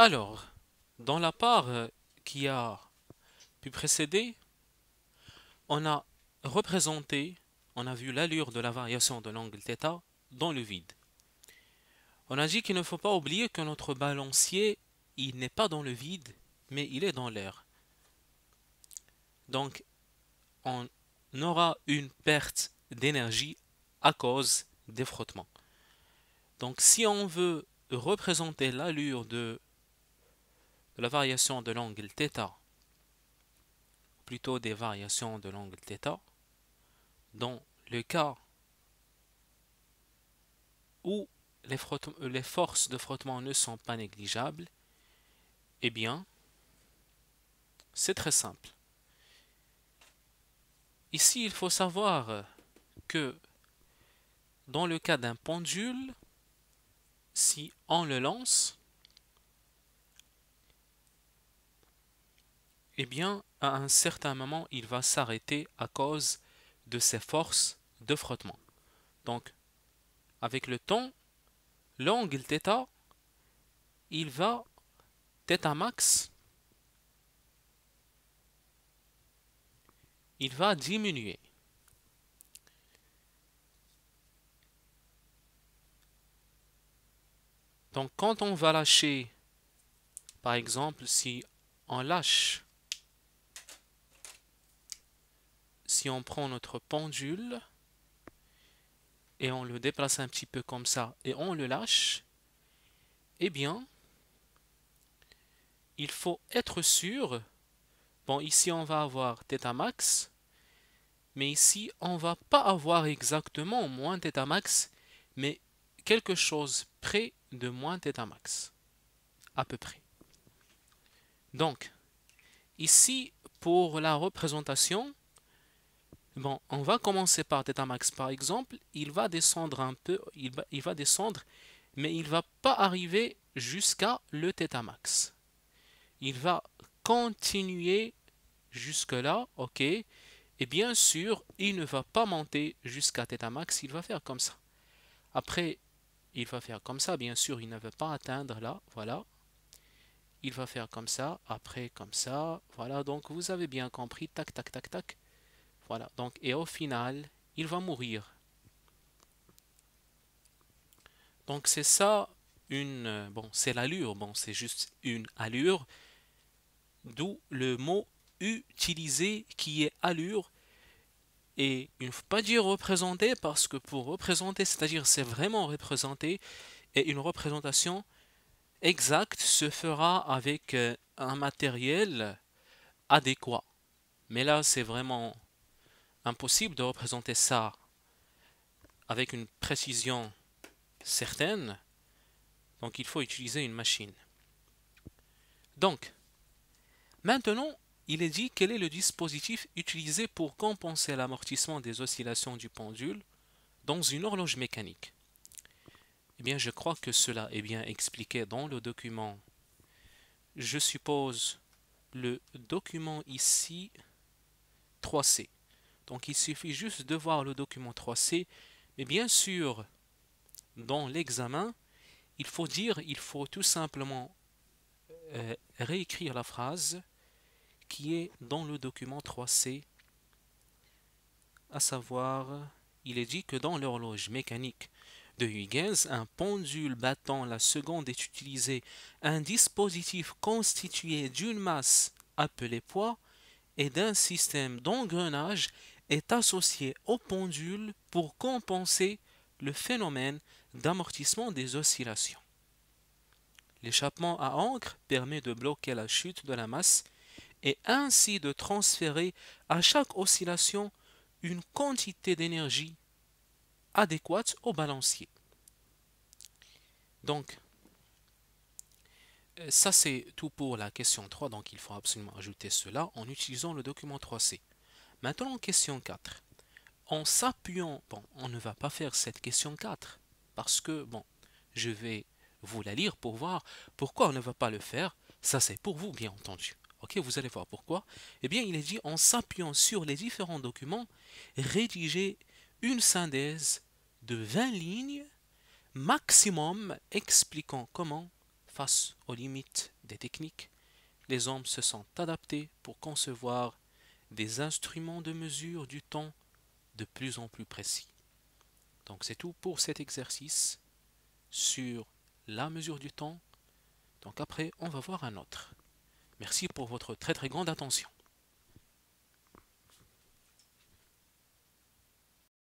Alors, dans la part euh, qui a pu précéder, on a représenté, on a vu l'allure de la variation de l'angle θ dans le vide. On a dit qu'il ne faut pas oublier que notre balancier, il n'est pas dans le vide, mais il est dans l'air. Donc, on aura une perte d'énergie à cause des frottements. Donc, si on veut représenter l'allure de la variation de l'angle θ, plutôt des variations de l'angle θ, dans le cas où les, euh, les forces de frottement ne sont pas négligeables, eh bien, c'est très simple. Ici, il faut savoir que dans le cas d'un pendule, si on le lance, eh bien, à un certain moment, il va s'arrêter à cause de ses forces de frottement. Donc, avec le temps, l'angle θ, il va θ max, il va diminuer. Donc quand on va lâcher, par exemple si on lâche si on prend notre pendule et on le déplace un petit peu comme ça et on le lâche, eh bien, il faut être sûr. Bon, ici, on va avoir θ max, mais ici, on va pas avoir exactement moins θ max, mais quelque chose près de moins θ max, à peu près. Donc, ici, pour la représentation, Bon, on va commencer par ThetaMax, par exemple. Il va descendre un peu, il va, descendre, mais il ne va pas arriver jusqu'à le ThetaMax. Il va continuer jusque-là, ok. Et bien sûr, il ne va pas monter jusqu'à ThetaMax, il va faire comme ça. Après, il va faire comme ça, bien sûr, il ne va pas atteindre là, voilà. Il va faire comme ça, après comme ça, voilà. Donc, vous avez bien compris, tac, tac, tac, tac. Voilà, donc, et au final, il va mourir. Donc c'est ça une euh, bon c'est l'allure bon c'est juste une allure d'où le mot utilisé qui est allure et il ne faut pas dire représenter parce que pour représenter c'est-à-dire c'est vraiment représenter et une représentation exacte se fera avec euh, un matériel adéquat mais là c'est vraiment impossible de représenter ça avec une précision certaine, donc il faut utiliser une machine. Donc, maintenant, il est dit quel est le dispositif utilisé pour compenser l'amortissement des oscillations du pendule dans une horloge mécanique. Eh bien, je crois que cela est bien expliqué dans le document. Je suppose le document ici 3C. Donc il suffit juste de voir le document 3C. Mais bien sûr, dans l'examen, il faut dire, il faut tout simplement euh, réécrire la phrase qui est dans le document 3C, à savoir, il est dit que dans l'horloge mécanique de Huygens, un pendule battant la seconde est utilisé, un dispositif constitué d'une masse appelée poids et d'un système d'engrenage est associé au pendule pour compenser le phénomène d'amortissement des oscillations. L'échappement à encre permet de bloquer la chute de la masse et ainsi de transférer à chaque oscillation une quantité d'énergie adéquate au balancier. Donc, euh, ça c'est tout pour la question 3, donc il faut absolument ajouter cela en utilisant le document 3C. Maintenant, question 4. En s'appuyant, bon, on ne va pas faire cette question 4 parce que, bon, je vais vous la lire pour voir pourquoi on ne va pas le faire. Ça, c'est pour vous, bien entendu. Ok, vous allez voir pourquoi. Eh bien, il est dit en s'appuyant sur les différents documents, rédiger une synthèse de 20 lignes maximum expliquant comment, face aux limites des techniques, les hommes se sont adaptés pour concevoir des instruments de mesure du temps de plus en plus précis. Donc c'est tout pour cet exercice sur la mesure du temps. Donc après, on va voir un autre. Merci pour votre très très grande attention.